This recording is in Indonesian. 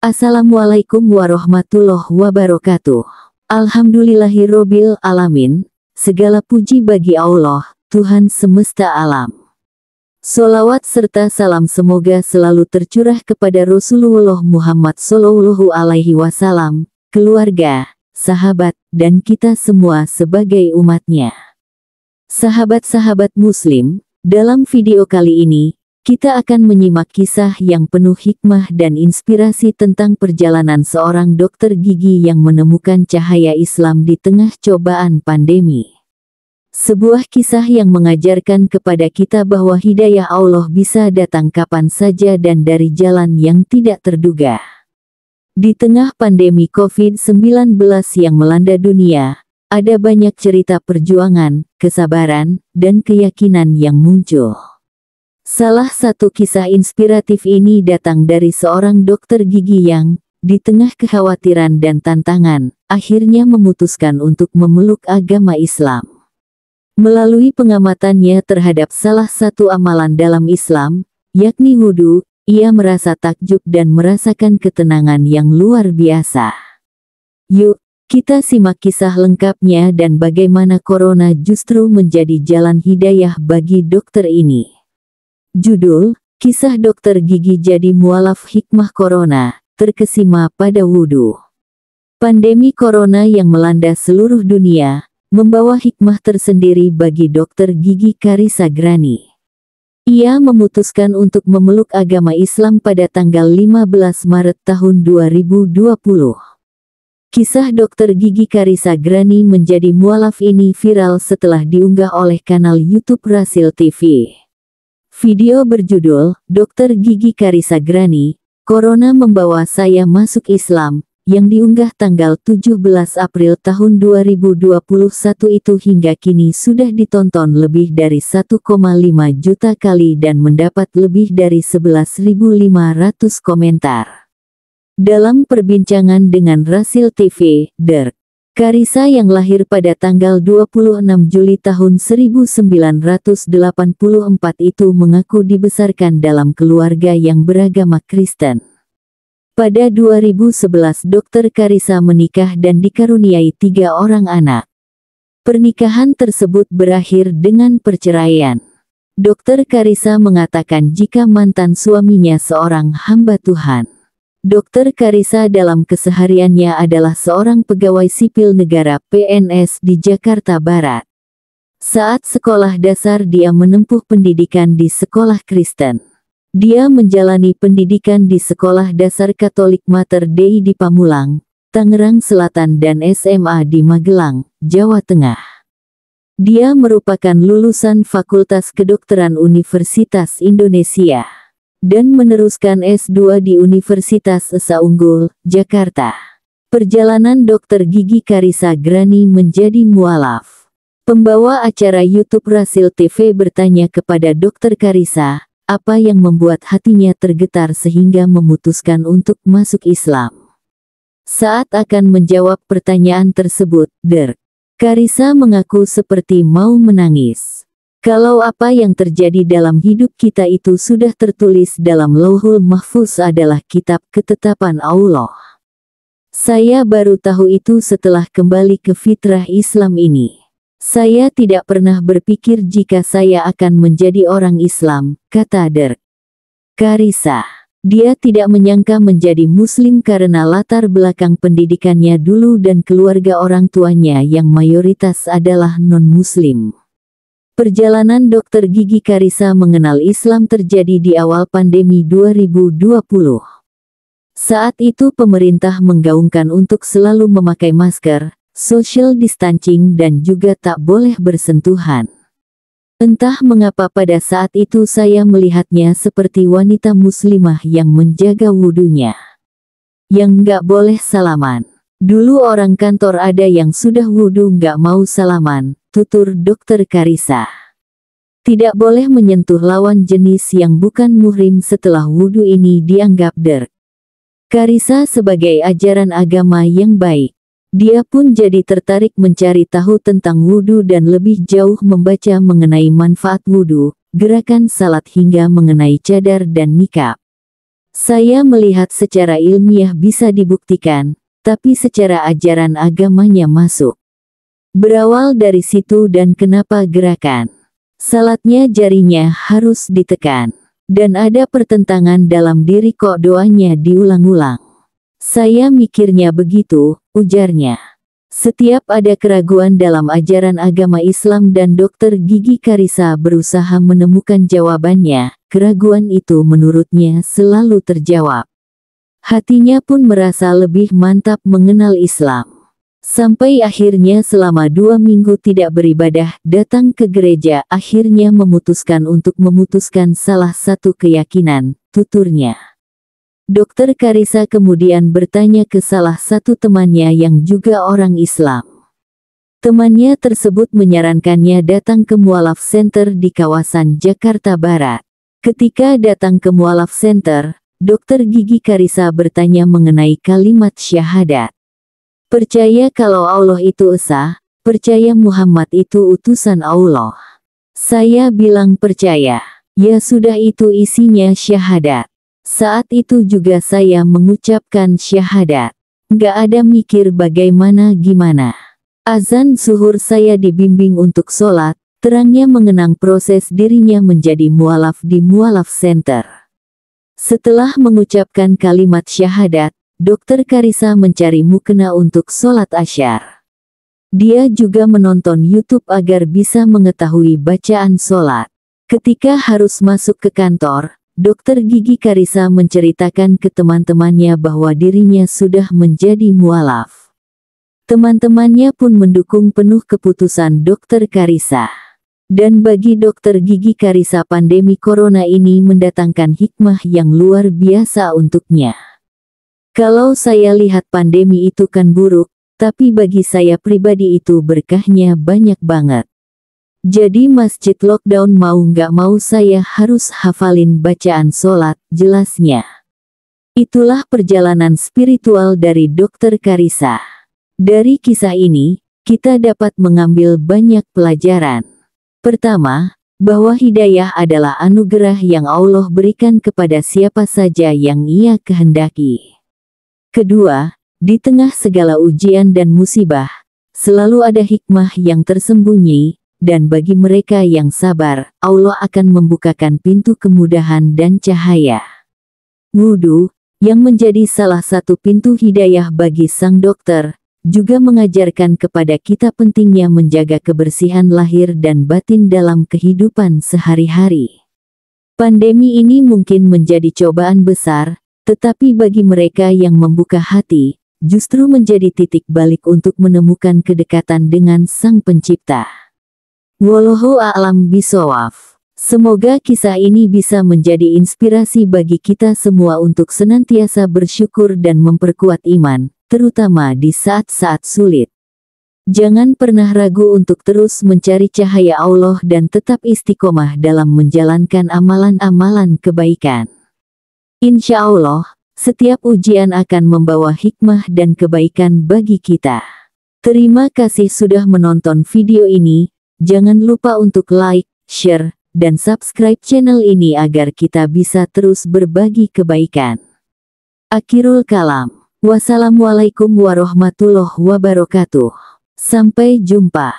Assalamualaikum warahmatullahi wabarakatuh. Alhamdulillahirobbil alamin. Segala puji bagi Allah, Tuhan semesta alam. Solawat serta salam semoga selalu tercurah kepada Rasulullah Muhammad Sallallahu Alaihi Wasallam, keluarga, sahabat, dan kita semua sebagai umatnya. Sahabat-sahabat Muslim, dalam video kali ini kita akan menyimak kisah yang penuh hikmah dan inspirasi tentang perjalanan seorang dokter gigi yang menemukan cahaya Islam di tengah cobaan pandemi. Sebuah kisah yang mengajarkan kepada kita bahwa hidayah Allah bisa datang kapan saja dan dari jalan yang tidak terduga. Di tengah pandemi COVID-19 yang melanda dunia, ada banyak cerita perjuangan, kesabaran, dan keyakinan yang muncul. Salah satu kisah inspiratif ini datang dari seorang dokter gigi yang, di tengah kekhawatiran dan tantangan, akhirnya memutuskan untuk memeluk agama Islam. Melalui pengamatannya terhadap salah satu amalan dalam Islam, yakni wudhu, ia merasa takjub dan merasakan ketenangan yang luar biasa. Yuk, kita simak kisah lengkapnya dan bagaimana corona justru menjadi jalan hidayah bagi dokter ini. Judul, Kisah Dokter Gigi Jadi Mualaf Hikmah Corona, Terkesima Pada Wudhu. Pandemi Corona yang melanda seluruh dunia, membawa hikmah tersendiri bagi dokter gigi Karisa Grani. Ia memutuskan untuk memeluk agama Islam pada tanggal 15 Maret tahun 2020. Kisah dokter gigi Karisa Grani menjadi mualaf ini viral setelah diunggah oleh kanal YouTube Rasil TV. Video berjudul, Dokter Gigi Karisa Grani, Corona Membawa Saya Masuk Islam, yang diunggah tanggal 17 April tahun 2021 itu hingga kini sudah ditonton lebih dari 1,5 juta kali dan mendapat lebih dari 11.500 komentar. Dalam perbincangan dengan Rasil TV, Dirk Karisa yang lahir pada tanggal 26 Juli tahun 1984 itu mengaku dibesarkan dalam keluarga yang beragama Kristen. Pada 2011 Dr. Karisa menikah dan dikaruniai tiga orang anak. Pernikahan tersebut berakhir dengan perceraian. Dokter Karisa mengatakan jika mantan suaminya seorang hamba Tuhan. Dokter Karisa dalam kesehariannya adalah seorang pegawai sipil negara PNS di Jakarta Barat. Saat sekolah dasar dia menempuh pendidikan di sekolah Kristen. Dia menjalani pendidikan di Sekolah Dasar Katolik Mater Dei di Pamulang, Tangerang Selatan dan SMA di Magelang, Jawa Tengah. Dia merupakan lulusan Fakultas Kedokteran Universitas Indonesia dan meneruskan S2 di Universitas Esa Unggul, Jakarta. Perjalanan Dr. Gigi Karisa Grani menjadi mualaf. Pembawa acara YouTube Rasil TV bertanya kepada Dr. Karisa, apa yang membuat hatinya tergetar sehingga memutuskan untuk masuk Islam. Saat akan menjawab pertanyaan tersebut, Der Karisa mengaku seperti mau menangis. Kalau apa yang terjadi dalam hidup kita itu sudah tertulis dalam Lohul Mahfuz adalah kitab ketetapan Allah. Saya baru tahu itu setelah kembali ke fitrah Islam ini. Saya tidak pernah berpikir jika saya akan menjadi orang Islam, kata Der Karisa. Dia tidak menyangka menjadi Muslim karena latar belakang pendidikannya dulu dan keluarga orang tuanya yang mayoritas adalah non-Muslim. Perjalanan dokter gigi Karisa mengenal Islam terjadi di awal pandemi 2020. Saat itu pemerintah menggaungkan untuk selalu memakai masker, social distancing dan juga tak boleh bersentuhan. Entah mengapa pada saat itu saya melihatnya seperti wanita muslimah yang menjaga wudhunya. Yang nggak boleh salaman. Dulu orang kantor ada yang sudah wudhu nggak mau salaman, tutur dokter Karisa. Tidak boleh menyentuh lawan jenis yang bukan muhrim setelah wudhu ini dianggap der. Karisa sebagai ajaran agama yang baik. Dia pun jadi tertarik mencari tahu tentang wudhu dan lebih jauh membaca mengenai manfaat wudhu, gerakan salat hingga mengenai cadar dan nikab. Saya melihat secara ilmiah bisa dibuktikan, tapi secara ajaran agamanya masuk. Berawal dari situ dan kenapa gerakan salatnya jarinya harus ditekan. Dan ada pertentangan dalam diri kok doanya diulang-ulang. Saya mikirnya begitu, ujarnya. Setiap ada keraguan dalam ajaran agama Islam dan dokter Gigi Karisa berusaha menemukan jawabannya, keraguan itu menurutnya selalu terjawab. Hatinya pun merasa lebih mantap mengenal Islam. Sampai akhirnya selama dua minggu tidak beribadah, datang ke gereja akhirnya memutuskan untuk memutuskan salah satu keyakinan, tuturnya. Dokter Karisa kemudian bertanya ke salah satu temannya yang juga orang Islam. Temannya tersebut menyarankannya datang ke Mualaf Center di kawasan Jakarta Barat. Ketika datang ke Mualaf Center, dokter gigi Karisa bertanya mengenai kalimat syahadat. Percaya kalau Allah itu Esa, percaya Muhammad itu utusan Allah. Saya bilang percaya. Ya sudah itu isinya syahadat. Saat itu juga saya mengucapkan syahadat. Gak ada mikir bagaimana gimana. Azan suhur saya dibimbing untuk sholat, terangnya mengenang proses dirinya menjadi mualaf di Mualaf Center. Setelah mengucapkan kalimat syahadat, Dokter Karisa mencari mukena untuk sholat asyar. Dia juga menonton YouTube agar bisa mengetahui bacaan sholat. Ketika harus masuk ke kantor, Dokter Gigi Karisa menceritakan ke teman-temannya bahwa dirinya sudah menjadi mualaf. Teman-temannya pun mendukung penuh keputusan Dokter Karisa. Dan bagi Dokter Gigi Karisa pandemi corona ini mendatangkan hikmah yang luar biasa untuknya. Kalau saya lihat pandemi itu kan buruk, tapi bagi saya pribadi itu berkahnya banyak banget. Jadi masjid lockdown mau nggak mau saya harus hafalin bacaan sholat, jelasnya. Itulah perjalanan spiritual dari Dokter Karisa. Dari kisah ini, kita dapat mengambil banyak pelajaran. Pertama, bahwa hidayah adalah anugerah yang Allah berikan kepada siapa saja yang ia kehendaki. Kedua, di tengah segala ujian dan musibah, selalu ada hikmah yang tersembunyi, dan bagi mereka yang sabar, Allah akan membukakan pintu kemudahan dan cahaya. Wudhu, yang menjadi salah satu pintu hidayah bagi sang dokter, juga mengajarkan kepada kita pentingnya menjaga kebersihan lahir dan batin dalam kehidupan sehari-hari. Pandemi ini mungkin menjadi cobaan besar, tetapi bagi mereka yang membuka hati, justru menjadi titik balik untuk menemukan kedekatan dengan Sang Pencipta. Wallahu a'lam bisawaf. Semoga kisah ini bisa menjadi inspirasi bagi kita semua untuk senantiasa bersyukur dan memperkuat iman, terutama di saat-saat sulit. Jangan pernah ragu untuk terus mencari cahaya Allah dan tetap istiqomah dalam menjalankan amalan-amalan kebaikan. Insya Allah, setiap ujian akan membawa hikmah dan kebaikan bagi kita. Terima kasih sudah menonton video ini. Jangan lupa untuk like, share, dan subscribe channel ini agar kita bisa terus berbagi kebaikan. Akhirul kalam. Wassalamualaikum warahmatullahi wabarakatuh. Sampai jumpa.